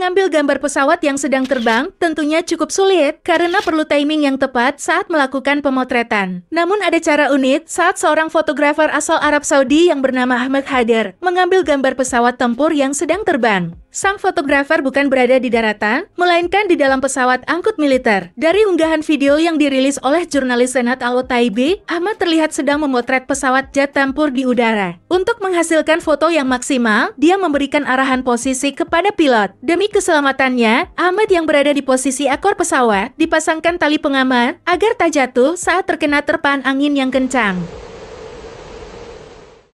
Mengambil gambar pesawat yang sedang terbang tentunya cukup sulit karena perlu timing yang tepat saat melakukan pemotretan. Namun ada cara unik saat seorang fotografer asal Arab Saudi yang bernama Ahmed Hader mengambil gambar pesawat tempur yang sedang terbang. Sang fotografer bukan berada di daratan, melainkan di dalam pesawat angkut militer. Dari unggahan video yang dirilis oleh jurnalis Senat Al Taibi, Ahmad terlihat sedang memotret pesawat jet tempur di udara. Untuk menghasilkan foto yang maksimal, dia memberikan arahan posisi kepada pilot. Demi keselamatannya, Ahmad yang berada di posisi ekor pesawat dipasangkan tali pengaman agar tak jatuh saat terkena terpaan angin yang kencang.